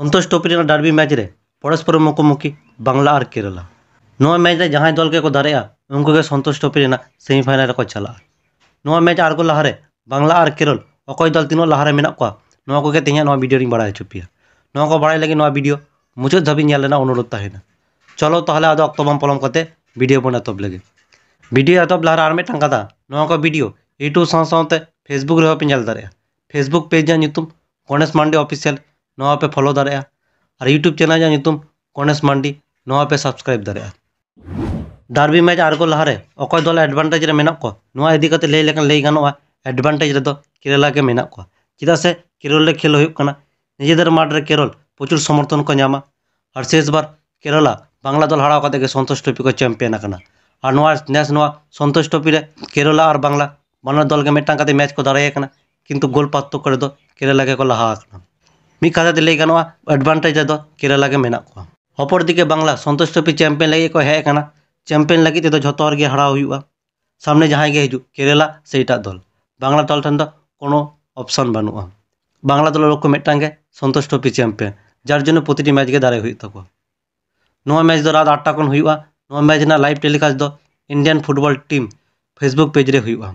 सन्तोष टोपी डारबी मैच रे परस्पर मुखोमुखी बांगला और केरला ना मैच रे जहां दल के को दारे उनको के सन्तोष टोपी सेमिफाइनल को चला ना मैच आगो लहारे बांगला और केरल अकय दल तीनों लहारे मे को तेहन भिडियो बड़ा चुपे ना को बड़ा लगे भिडियो मुझे धाबी लेना अनुरोध तहना चलो तहले अद अक्तम पलम करते भिडियो बन एत लगे भिडियो एत लहारे और मिटा कदा ना को भिडियो यूट्यूब साथ साथ फेसबुक रेपी Facebook page Ganesh Mande official ᱱᱚᱣᱟ ᱯᱮ ᱯᱷᱚᱞᱳ ᱫᱟᱲᱮᱭᱟᱜᱼᱟ ᱟᱨ ᱤᱭᱩᱴᱩᱵᱽ ᱪᱮᱱᱮᱞ ᱨᱮᱭᱟᱜ ᱧᱩᱛᱩᱢ ᱜᱚᱱᱮᱥ ᱢᱟᱱᱰᱤ ᱱᱚᱣᱟ ᱯᱮ ᱥᱟᱵᱥᱠᱨᱟᱭᱤᱵ ᱫᱟᱲᱮᱭᱟᱜᱼᱟ ᱰᱟᱨᱵᱤ ᱢᱮᱪ ᱟᱬᱜᱚ ᱞᱟᱦᱟᱨᱮ ᱚᱠᱚᱭ ᱫᱚᱞ ᱮᱰᱵᱷᱟᱱᱴᱮᱡᱽ ᱨᱮ ᱢᱮᱱᱟᱜ ᱠᱚᱣᱟ ᱱᱚᱣᱟ ᱤᱫᱤ ᱠᱟᱛᱮ ᱞᱟᱹᱭ ᱞᱮᱠᱷᱟᱱ ᱞᱟᱹᱭ ᱜᱟᱱᱚᱜᱼᱟ एडभान्टेज केरला के मेना को चेदा से केरल खेल निजेदर माठे केरल प्रचुर समर्थन को नामा और शेष बार केरला बांगला दल हड़ाव सन्तोष ट्रॉफी को चैम्पियन और नेस सन्तोष ट्रॉफी केरला और बांगला बानर दल के मिट्टा मैच को दाड़ा किंतु गोल पार्थक्य केरला के को लहा मी कथा लैक एडभान्टेज केरला के अपरदी के बांगला सन्तोष ट्रफी चैम्पियन लगे को हेकना चैम्पियन लगे तो जोर हड़ाव सामने जहां के हजू केरला सेट दल बांगला दल ठन कोपशन बनू बांगला दल को मिट्टे सन्तोष ट्रफी चैम्पियन जार जो प्रति मैच के दारे होता मैच दो रात आठटा खन match live telecast Indian football team Facebook page रे